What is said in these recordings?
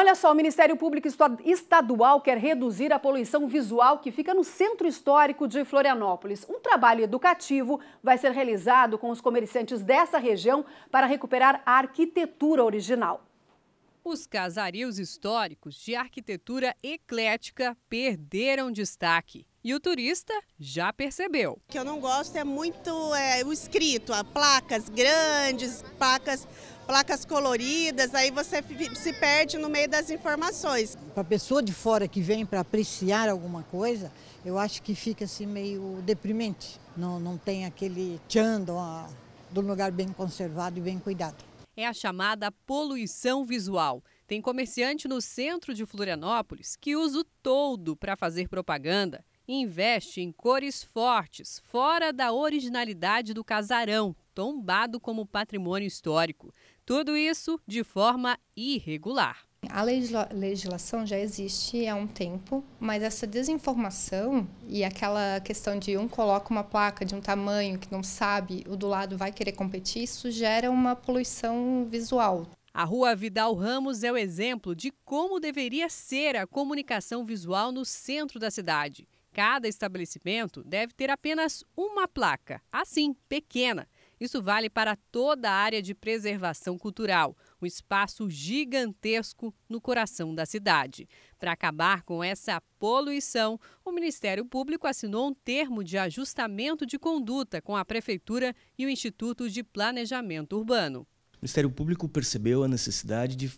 Olha só, o Ministério Público Estadual quer reduzir a poluição visual que fica no centro histórico de Florianópolis. Um trabalho educativo vai ser realizado com os comerciantes dessa região para recuperar a arquitetura original. Os casarios históricos de arquitetura eclética perderam destaque. E o turista já percebeu. O que eu não gosto é muito é, o escrito, placas grandes, placas placas coloridas, aí você se perde no meio das informações. Para a pessoa de fora que vem para apreciar alguma coisa, eu acho que fica assim meio deprimente. Não, não tem aquele tchando do, do lugar bem conservado e bem cuidado. É a chamada poluição visual. Tem comerciante no centro de Florianópolis que usa o todo para fazer propaganda investe em cores fortes, fora da originalidade do casarão, tombado como patrimônio histórico. Tudo isso de forma irregular. A legislação já existe há um tempo, mas essa desinformação e aquela questão de um coloca uma placa de um tamanho que não sabe, o do lado vai querer competir, isso gera uma poluição visual. A Rua Vidal Ramos é o exemplo de como deveria ser a comunicação visual no centro da cidade. Cada estabelecimento deve ter apenas uma placa, assim, pequena, isso vale para toda a área de preservação cultural, um espaço gigantesco no coração da cidade. Para acabar com essa poluição, o Ministério Público assinou um termo de ajustamento de conduta com a Prefeitura e o Instituto de Planejamento Urbano. O Ministério Público percebeu a necessidade de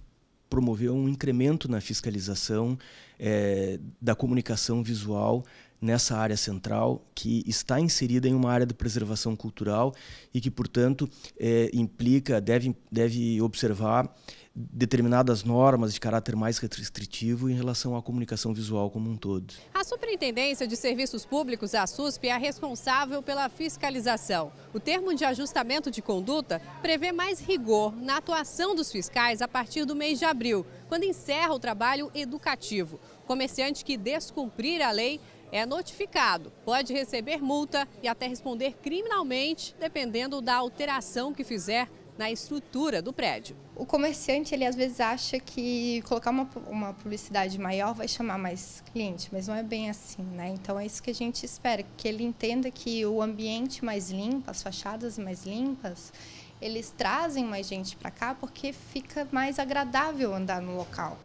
promover um incremento na fiscalização é, da comunicação visual nessa área central, que está inserida em uma área de preservação cultural e que, portanto, é, implica, deve, deve observar determinadas normas de caráter mais restritivo em relação à comunicação visual como um todo. A Superintendência de Serviços Públicos, a SUSP, é a responsável pela fiscalização. O termo de ajustamento de conduta prevê mais rigor na atuação dos fiscais a partir do mês de abril, quando encerra o trabalho educativo. O comerciante que descumprir a lei é notificado, pode receber multa e até responder criminalmente, dependendo da alteração que fizer na estrutura do prédio. O comerciante, ele às vezes acha que colocar uma, uma publicidade maior vai chamar mais cliente, mas não é bem assim, né? Então é isso que a gente espera, que ele entenda que o ambiente mais limpo, as fachadas mais limpas, eles trazem mais gente para cá porque fica mais agradável andar no local.